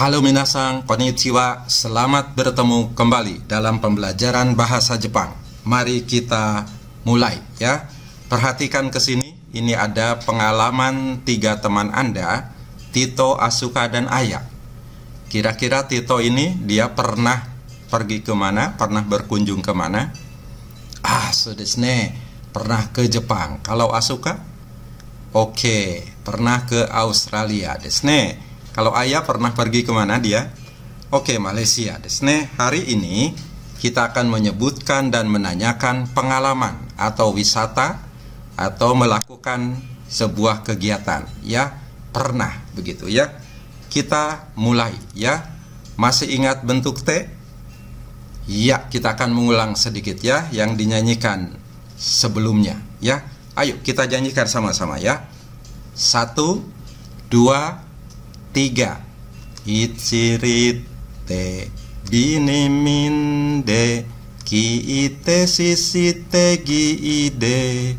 Halo Minasang, konnichiwa, selamat bertemu kembali dalam pembelajaran bahasa Jepang Mari kita mulai ya Perhatikan ke sini, ini ada pengalaman tiga teman Anda Tito, Asuka, dan Aya Kira-kira Tito ini dia pernah pergi kemana, pernah berkunjung kemana? Ah, sudesne, pernah ke Jepang Kalau Asuka? Oke, pernah ke Australia desne kalau ayah pernah pergi kemana dia? Oke, Malaysia. Desne, hari ini kita akan menyebutkan dan menanyakan pengalaman atau wisata atau melakukan sebuah kegiatan. Ya, pernah begitu ya. Kita mulai ya. Masih ingat bentuk T? Ya, kita akan mengulang sedikit ya yang dinyanyikan sebelumnya ya. Ayo kita janjikan sama-sama ya. Satu, dua, tiga Ichirite diniminde kiite sisite giide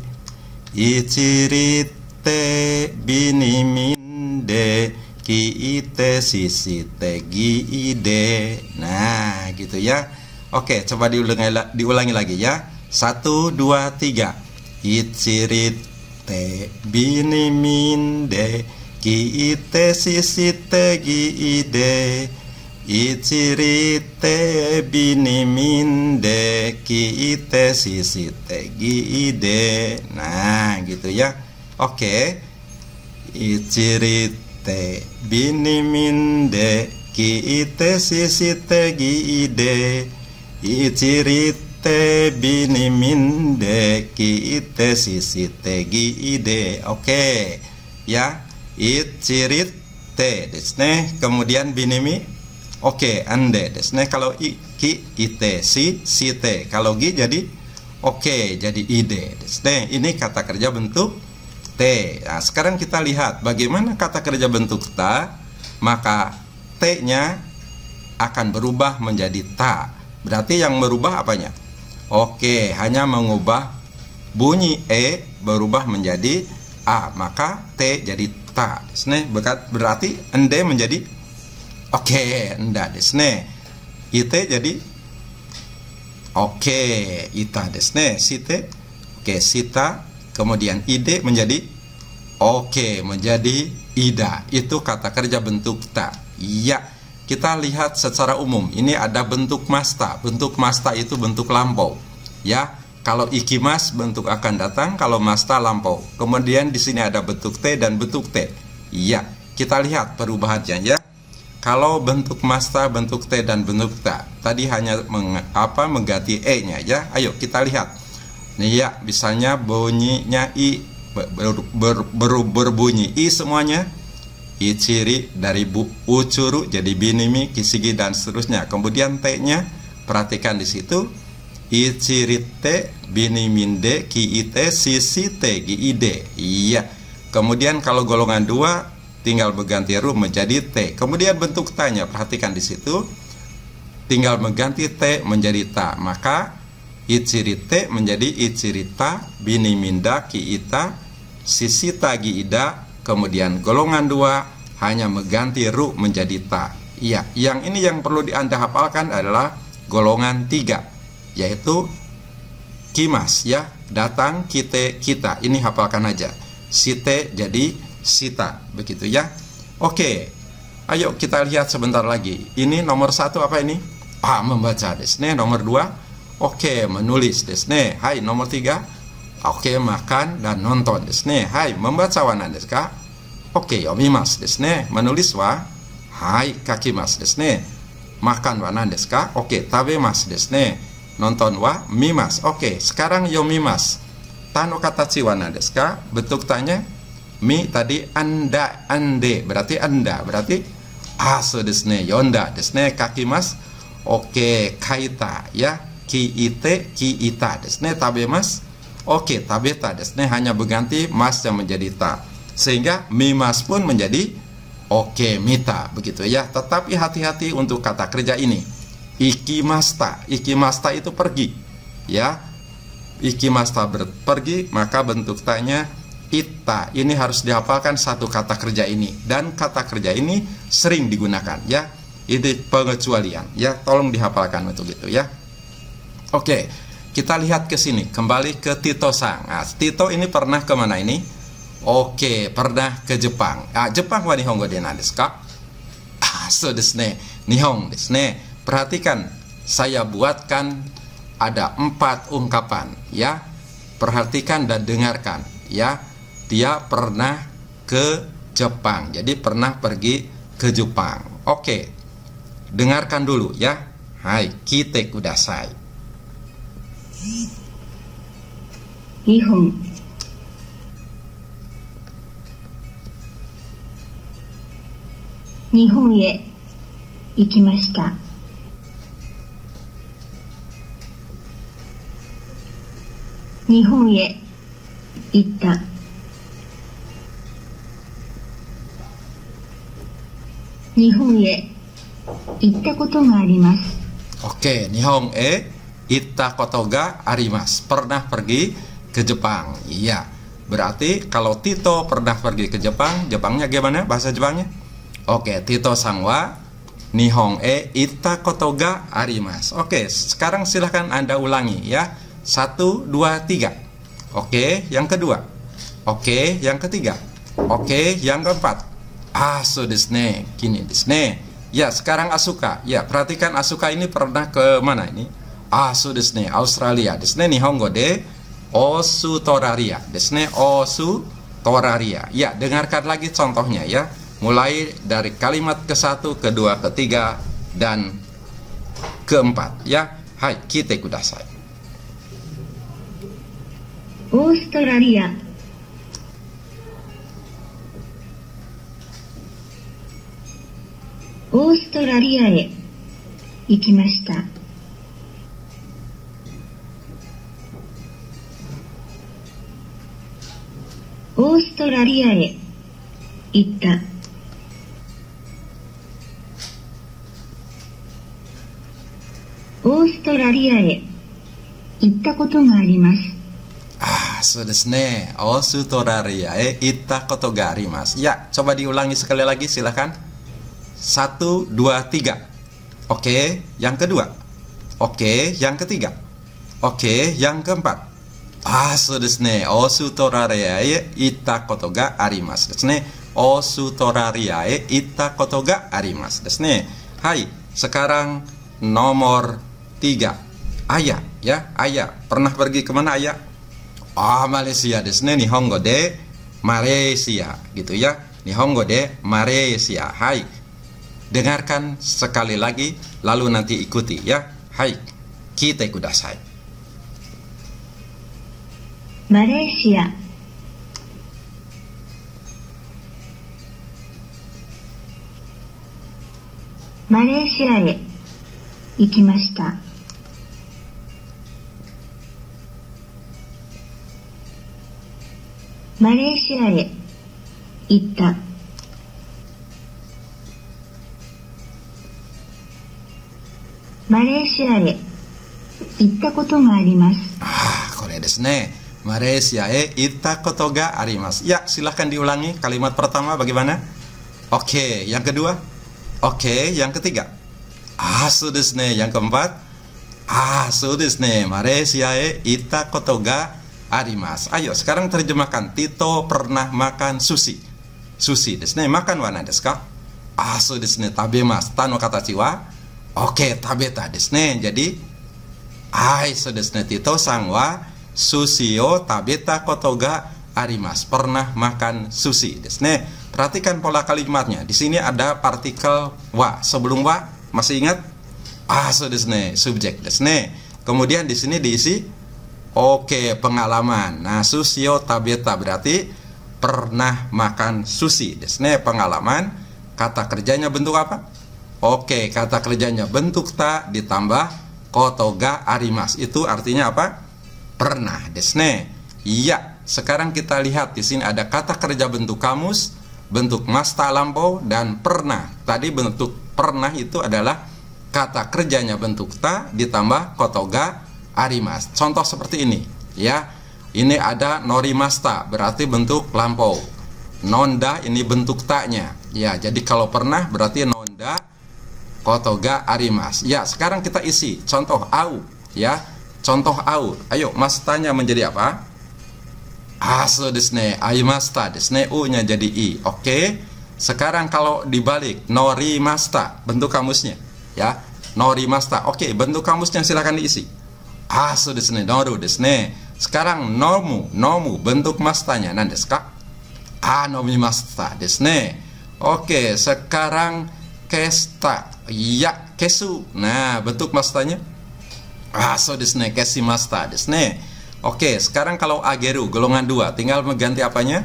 Ichirite biniminde kiite sisite giide Nah gitu ya Oke coba diulangi, diulangi lagi ya Satu, dua, tiga Ichirite biniminde te gi ide minde Ki ite si si te gi ide, Nah gitu ya Oke minde. te gi ide Ichirite bini minde Ki ite si si te gi ide. Oke ya it cirit te desne kemudian binimi oke okay, ande desne kalau i ki ite si si te kalau g, jadi oke okay, jadi ide desne desne, ini kata kerja bentuk t, nah, sekarang kita lihat bagaimana kata kerja bentuk ta maka t nya akan berubah menjadi ta berarti yang berubah apanya oke okay, hanya mengubah bunyi e berubah menjadi a maka t jadi ta desne berarti ende menjadi oke okay, enda desne ite jadi oke okay, ita desne site oke okay, sita kemudian ide menjadi oke okay, menjadi ida itu kata kerja bentuk ta iya kita lihat secara umum ini ada bentuk masta bentuk masta itu bentuk lampau ya kalau iki mas bentuk akan datang, kalau masta lampau. Kemudian di sini ada bentuk T dan bentuk T. Iya, kita lihat perubahannya ya. Kalau bentuk masta, bentuk T dan bentuk t, Tadi hanya meng, apa mengganti E-nya ya. Ayo kita lihat. Nih ya, misalnya bunyinya I ber, ber, ber, berbunyi I semuanya I ciri dari bu, ucuru jadi binimi, kisigi dan seterusnya. Kemudian T-nya perhatikan di situ Icirite biniminde kiite sisite giide. Iya. Kemudian kalau golongan dua tinggal berganti ru menjadi T. Kemudian bentuk tanya perhatikan di situ tinggal mengganti T menjadi ta. Maka icirite menjadi icirita biniminda kiita sisita giida kemudian golongan dua hanya mengganti ru menjadi ta. Iya, yang ini yang perlu Anda hafalkan adalah golongan tiga yaitu kimas ya datang kite kita ini hafalkan aja site jadi sita begitu ya oke ayo kita lihat sebentar lagi ini nomor satu apa ini ah membaca desne nomor dua oke menulis desne hai nomor tiga oke makan dan nonton desne hai membaca wana deska oke yomimas desne menulis wa hai kaki mas desne makan wana deska oke tabe mas desne nonton wa mimas. Oke, okay, sekarang yo mimas. Tano kata ciwana desu Bentuk tanya mi tadi anda ande berarti anda berarti aso desne yonda desne kaki mas oke okay, kaita ya ki ite ki ita desne tabe mas oke okay, ta desne hanya berganti mas yang menjadi ta sehingga mimas pun menjadi oke okay, mita begitu ya tetapi hati-hati untuk kata kerja ini Iki masta, Iki masta itu pergi ya Iki masta pergi maka bentuk tanya ita ini harus dihafalkan satu kata kerja ini dan kata kerja ini sering digunakan ya ini pengecualian ya tolong dihafalkan untuk itu ya oke kita lihat ke sini kembali ke Tito Sang nah, Tito ini pernah kemana ini oke pernah ke Jepang ah Jepang wa nihongo desu ka ah so desu ne nihong desu Perhatikan, saya buatkan ada empat ungkapan ya. Perhatikan dan dengarkan ya. Dia pernah ke Jepang. Jadi pernah pergi ke Jepang. Oke. Dengarkan dulu ya. Hai, kite kudasai. Nihon. Nihon ye ikimashita. 日本へ行った日本へ行ったことがあります okay, Nihong e Ita Kotoga Arimas pernah pergi ke Jepang. Iya. Berarti kalau Tito pernah pergi ke Jepang, Jepangnya gimana bahasa Jepangnya? Oke, Tito Sangwa Nihong Ita Kotoga Arimas. Oke, sekarang silahkan Anda ulangi ya. Satu, dua, tiga. Oke, yang kedua. Oke, yang ketiga. Oke, yang keempat. Ah, so Disney. Gini, Disney. Ya, sekarang Asuka. Ya, perhatikan Asuka ini pernah ke mana ini? Ah, so Disney. Australia. Disney Honggo de Osu Toraria. Disney Osu Toraria. Ya, dengarkan lagi contohnya ya. Mulai dari kalimat ke satu ke ketiga ke tiga dan keempat. Ya, hai, kita kudasai. オーストラリアオーストラリアへ行きましたオーストラリアへ行ったオーストラリアへ行ったことがあります so desu ne osu oh, torari ya e ita kotogari mas ya coba diulangi sekali lagi silahkan satu dua tiga oke yang kedua oke yang ketiga oke yang keempat ah so desu ne osu oh, torari ita kotoga arimas desu ne osu oh, torari ya ita kotoga arimas desu ne hai sekarang nomor tiga ayah ya ayah pernah pergi kemana ayah oh Malaysia desne Nihongo de Malaysia gitu ya Nihongo de Malaysia Hai dengarkan sekali lagi lalu nanti ikuti ya Hai kita kudasai Malaysia Malaysia へ行きました。マレーシアへ行ったマレーシアへ行ったことがありますこれですねマレーシアへ行ったことがありますや silahkan diulangi kalimat pertama bagaimana oke okay. yang kedua oke okay. yang ketiga ah so desu ne yang keempat ah so desu ne マレーシアへ行ったことが Arimas. Ayo sekarang terjemahkan Tito pernah makan sushi. Sushi desne makan wana desu ka? Asu ah, desne mas. Tano kata siwa. oke tabe ta desne. Jadi ai so desne Tito sang wa susio tabeta kotoga arimas. Pernah makan sushi desne. Perhatikan pola kalimatnya. Di sini ada partikel wa sebelum wa. Masih ingat? Asu ah, desne subjek desne. Kemudian di sini diisi Oke, pengalaman. Nah, susio tabeta berarti pernah makan sushi. Desne pengalaman. Kata kerjanya bentuk apa? Oke, kata kerjanya bentuk ta ditambah kotoga arimas. Itu artinya apa? Pernah. Desne. Iya. Sekarang kita lihat di sini ada kata kerja bentuk kamus, bentuk masta lampau dan pernah. Tadi bentuk pernah itu adalah kata kerjanya bentuk ta ditambah kotoga arimas. Contoh seperti ini, ya. Ini ada norimasta, berarti bentuk lampau. Nonda ini bentuk taknya. Ya, jadi kalau pernah berarti nonda kotoga arimas. Ya, sekarang kita isi contoh au, ya. Contoh au. Ayo, mastanya menjadi apa? Aso desne, aimasta desne u-nya jadi i. Oke. Okay? Sekarang kalau dibalik norimasta bentuk kamusnya ya norimasta. Oke, bentuk kamusnya silakan diisi. Ah, ne. sekarang nomu, nomu bentuk mastanya nan desu ka ah nomi masta desu ne oke sekarang kesta ya kesu nah bentuk mastanya ah so desu ne kesi masta desu ne oke sekarang kalau ageru golongan dua tinggal mengganti apanya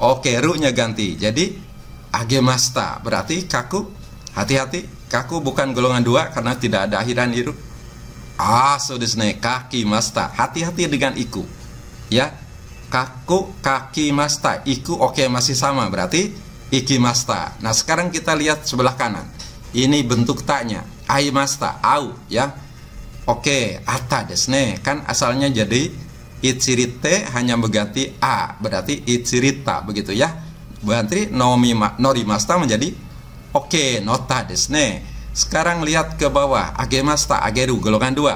oke ru-nya ganti jadi masta, berarti kaku hati-hati kaku bukan golongan dua karena tidak ada akhiran iru Ah, Aso disne kaki masta. Hati-hati dengan iku. Ya. Kaku kaki masta. Iku oke okay, masih sama berarti iki masta. Nah, sekarang kita lihat sebelah kanan. Ini bentuk taknya. Ai masta, au ya. Oke, okay, ata desne. Kan asalnya jadi itsirite hanya mengganti a, berarti itsirita begitu ya. Berarti nomi nori masta menjadi oke okay, nota desne. Sekarang lihat ke bawah. Agemasta, ageru, golongan dua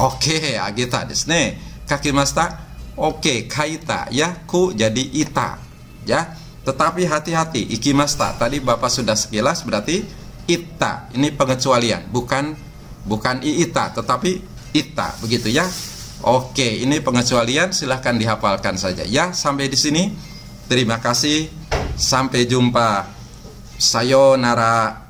Oke, ageta desu ne. Kakimasta, oke, kaita, ya, ku jadi ita. Ya, tetapi hati-hati, ikimasta. Tadi Bapak sudah sekilas, berarti ita. Ini pengecualian, bukan bukan iita, tetapi ita, begitu ya. Oke, ini pengecualian, silahkan dihafalkan saja. Ya, sampai di sini. Terima kasih. Sampai jumpa. Sayonara.